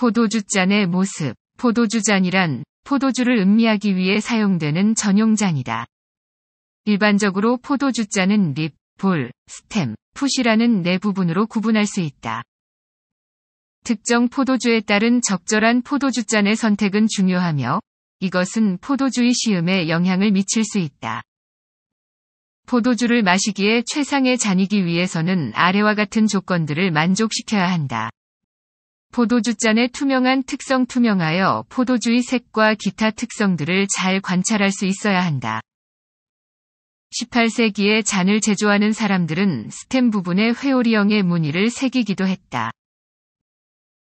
포도주잔의 모습. 포도주잔이란 포도주를 음미하기 위해 사용되는 전용 잔이다. 일반적으로 포도주잔은 립, 볼, 스템, 풋이라는 네 부분으로 구분할 수 있다. 특정 포도주에 따른 적절한 포도주잔의 선택은 중요하며 이것은 포도주의 시음에 영향을 미칠 수 있다. 포도주를 마시기에 최상의 잔이기 위해서는 아래와 같은 조건들을 만족시켜야 한다. 포도주잔의 투명한 특성 투명하여 포도주의 색과 기타 특성들을 잘 관찰할 수 있어야 한다. 18세기에 잔을 제조하는 사람들은 스템 부분에 회오리형의 무늬를 새기기도 했다.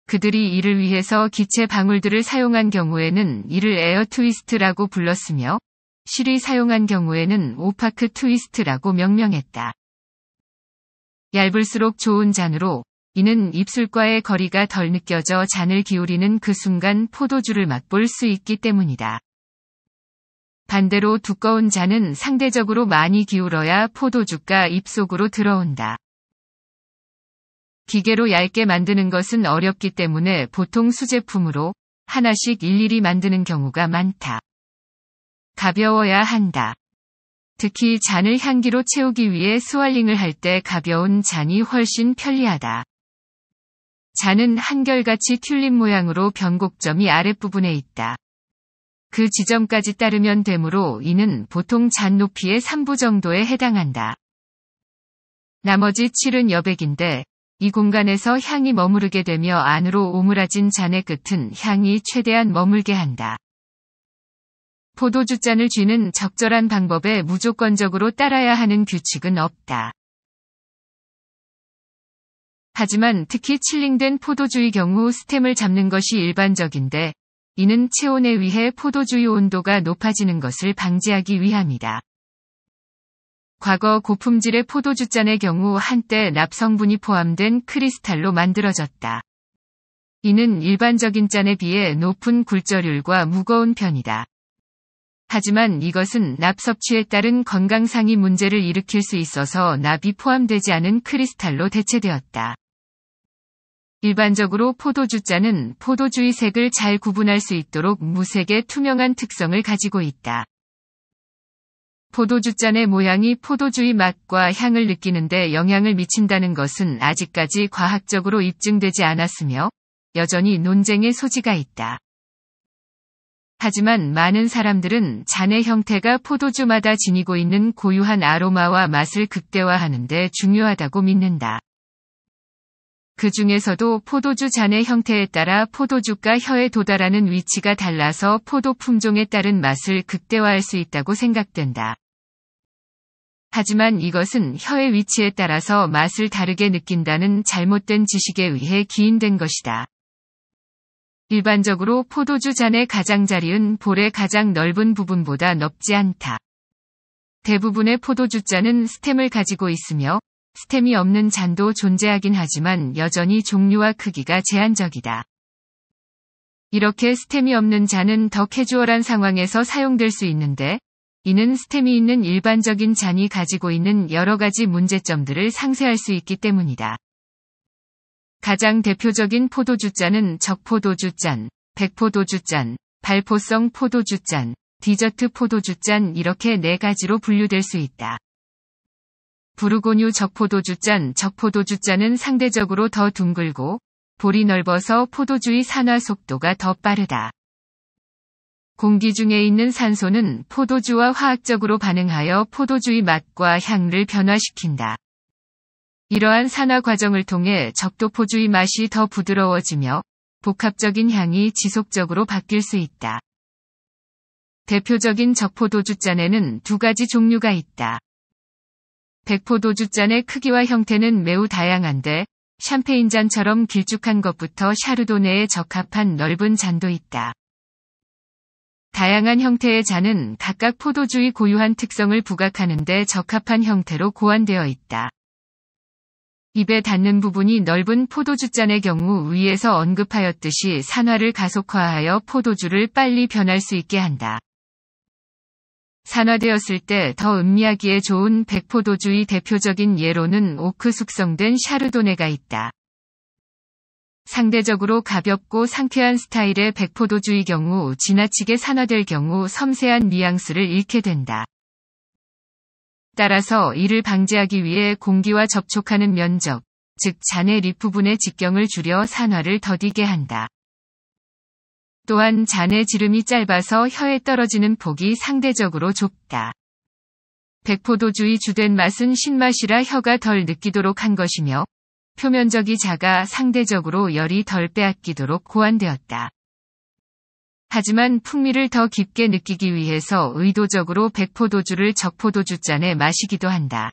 그들이 이를 위해서 기체 방울들을 사용한 경우에는 이를 에어 트위스트라고 불렀으며, 실이 사용한 경우에는 오파크 트위스트라고 명명했다. 얇을수록 좋은 잔으로 이는 입술과의 거리가 덜 느껴져 잔을 기울이는 그 순간 포도주를 맛볼 수 있기 때문이다. 반대로 두꺼운 잔은 상대적으로 많이 기울어야 포도주가 입속으로 들어온다. 기계로 얇게 만드는 것은 어렵기 때문에 보통 수제품으로 하나씩 일일이 만드는 경우가 많다. 가벼워야 한다. 특히 잔을 향기로 채우기 위해 스왈링을 할 때 가벼운 잔이 훨씬 편리하다. 잔은 한결같이 튤립 모양으로 변곡점이 아랫부분에 있다. 그 지점까지 따르면 되므로 이는 보통 잔 높이의 3부 정도에 해당한다. 나머지 7은 여백인데 이 공간에서 향이 머무르게 되며 안으로 오므라진 잔의 끝은 향이 최대한 머물게 한다. 포도주 잔을 쥐는 적절한 방법에 무조건적으로 따라야 하는 규칙은 없다. 하지만 특히 칠링된 포도주의 경우 스템을 잡는 것이 일반적인데 이는 체온에 의해 포도주의 온도가 높아지는 것을 방지하기 위함이다. 과거 고품질의 포도주잔의 경우 한때 납성분이 포함된 크리스탈로 만들어졌다. 이는 일반적인 잔에 비해 높은 굴절율과 무거운 편이다. 하지만 이것은 납 섭취에 따른 건강상의 문제를 일으킬 수 있어서 납이 포함되지 않은 크리스탈로 대체되었다. 일반적으로 포도주자는 포도주의 색을 잘 구분할 수 있도록 무색의 투명한 특성을 가지고 있다. 포도주잔의 모양이 포도주의 맛과 향을 느끼는데 영향을 미친다는 것은 아직까지 과학적으로 입증되지 않았으며 여전히 논쟁의 소지가 있다. 하지만 많은 사람들은 잔의 형태가 포도주마다 지니고 있는 고유한 아로마와 맛을 극대화하는데 중요하다고 믿는다. 그 중에서도 포도주 잔의 형태에 따라 포도주가 혀에 도달하는 위치가 달라서 포도 품종에 따른 맛을 극대화할 수 있다고 생각된다. 하지만 이것은 혀의 위치에 따라서 맛을 다르게 느낀다는 잘못된 지식에 의해 기인된 것이다. 일반적으로 포도주 잔의 가장자리은 볼의 가장 넓은 부분보다 넓지 않다. 대부분의 포도주 잔은 스템을 가지고 있으며 스템이 없는 잔도 존재하긴 하지만 여전히 종류와 크기가 제한적이다. 이렇게 스템이 없는 잔은 더 캐주얼한 상황에서 사용될 수 있는데, 이는 스템이 있는 일반적인 잔이 가지고 있는 여러 가지 문제점들을 상쇄할수 있기 때문이다. 가장 대표적인 포도주잔은 적포도주잔, 백포도주잔, 발포성 포도주잔, 디저트 포도주잔 이렇게 네 가지로 분류될 수 있다. 부르고뉴 적포도주잔 적포도주짠은 상대적으로 더 둥글고 볼이 넓어서 포도주의 산화 속도가 더 빠르다. 공기 중에 있는 산소는 포도주와 화학적으로 반응하여 포도주의 맛과 향을 변화시킨다. 이러한 산화 과정을 통해 적도포주의 맛이 더 부드러워지며 복합적인 향이 지속적으로 바뀔 수 있다. 대표적인 적포도주 잔에는 두 가지 종류가 있다. 백포도주 잔의 크기와 형태는 매우 다양한데 샴페인 잔처럼 길쭉한 것부터 샤르도네에 적합한 넓은 잔도 있다. 다양한 형태의 잔은 각각 포도주의 고유한 특성을 부각하는데 적합한 형태로 고안되어 있다. 입에 닿는 부분이 넓은 포도주 잔의 경우 위에서 언급하였듯이 산화를 가속화하여 포도주를 빨리 변할 수 있게 한다. 산화되었을 때 더 음미하기에 좋은 백포도주의 대표적인 예로는 오크 숙성된 샤르도네가 있다. 상대적으로 가볍고 상쾌한 스타일의 백포도주의 경우 지나치게 산화될 경우 섬세한 뉘앙스를 잃게 된다. 따라서 이를 방지하기 위해 공기와 접촉하는 면적, 즉 잔의 립부분의 직경을 줄여 산화를 더디게 한다. 또한 잔의 지름이 짧아서 혀에 떨어지는 폭이 상대적으로 좁다. 백포도주의 주된 맛은 신맛이라 혀가 덜 느끼도록 한 것이며 표면적이 작아 상대적으로 열이 덜 빼앗기도록 고안되었다. 하지만 풍미를 더 깊게 느끼기 위해서 의도적으로 백포도주를 적포도주 잔에 마시기도 한다.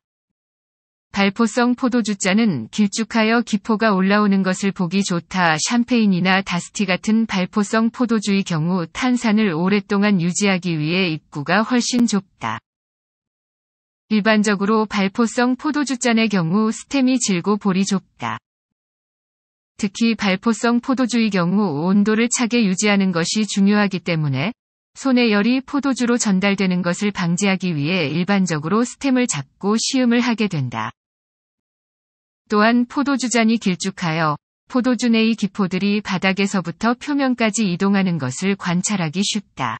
발포성 포도주자는 길쭉하여 기포가 올라오는 것을 보기 좋다. 샴페인이나 다스티 같은 발포성 포도주의 경우 탄산을 오랫동안 유지하기 위해 입구가 훨씬 좁다. 일반적으로 발포성 포도주잔의 경우 스템이 질고 볼이 좁다. 특히 발포성 포도주의 경우 온도를 차게 유지하는 것이 중요하기 때문에 손의 열이 포도주로 전달되는 것을 방지하기 위해 일반적으로 스템을 잡고 시음을 하게 된다. 또한 포도주잔이 길쭉하여 포도주 내의 기포들이 바닥에서부터 표면까지 이동하는 것을 관찰하기 쉽다.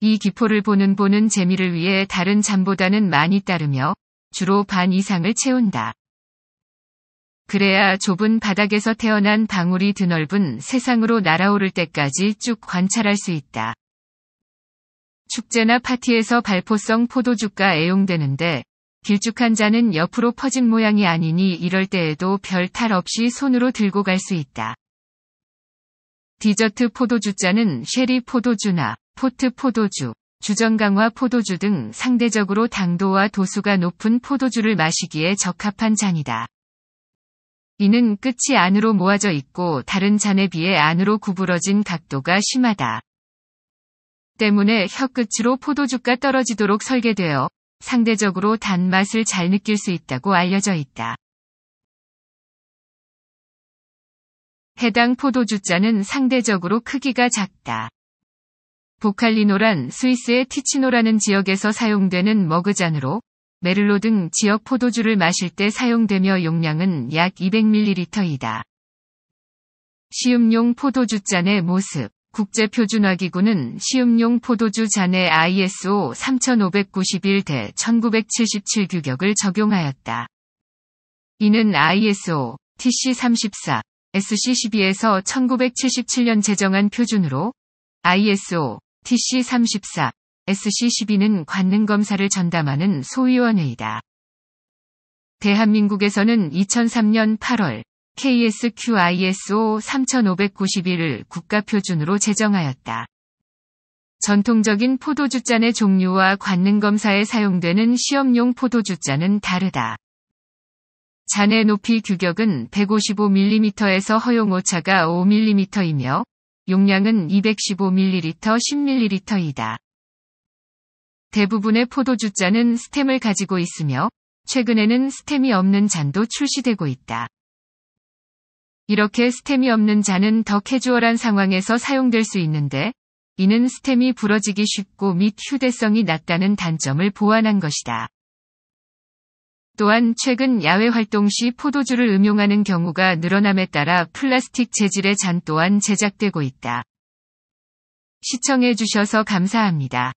이 기포를 보는 보는 재미를 위해 다른 잠보다는 많이 따르며 주로 반 이상을 채운다. 그래야 좁은 바닥에서 태어난 방울이 드넓은 세상으로 날아오를 때까지 쭉 관찰할 수 있다. 축제나 파티에서 발포성 포도주가 애용되는데 길쭉한 자는 옆으로 퍼진 모양이 아니니 이럴 때에도 별 탈 없이 손으로 들고 갈 수 있다. 디저트 포도주 자는 쉐리 포도주나 포트 포도주, 주전강화 포도주 등 상대적으로 당도와 도수가 높은 포도주를 마시기에 적합한 잔이다. 이는 끝이 안으로 모아져 있고 다른 잔에 비해 안으로 구부러진 각도가 심하다. 때문에 혀끝으로 포도주가 떨어지도록 설계되어 상대적으로 단맛을 잘 느낄 수 있다고 알려져 있다. 해당 포도주자는 상대적으로 크기가 작다. 보칼리노란 스위스의 티치노라는 지역에서 사용되는 머그잔으로 메를로 등 지역 포도주를 마실 때 사용되며 용량은 약 200ml이다. 시음용 포도주 잔의 모습 국제표준화기구는 시음용 포도주 잔에 ISO 3591 대 1977 규격을 적용하였다. 이는 ISO TC34 SC12에서 1977년 제정한 표준으로 ISO TC34 SC12는 관능 검사를 전담하는 소위원회이다. 대한민국에서는 2003년 8월 KSQISO 3591을 국가표준으로 제정하였다. 전통적인 포도주잔의 종류와 관능 검사에 사용되는 시험용 포도주잔은 다르다. 잔의 높이 규격은 155mm에서 허용 오차가 5mm이며 용량은 215ml 10ml이다. 대부분의 포도주 잔은 스템을 가지고 있으며 최근에는 스템이 없는 잔도 출시되고 있다. 이렇게 스템이 없는 잔은 더 캐주얼한 상황에서 사용될 수 있는데 이는 스템이 부러지기 쉽고 및 휴대성이 낮다는 단점을 보완한 것이다. 또한 최근 야외 활동 시 포도주를 음용하는 경우가 늘어남에 따라 플라스틱 재질의 잔 또한 제작되고 있다. 시청해주셔서 감사합니다.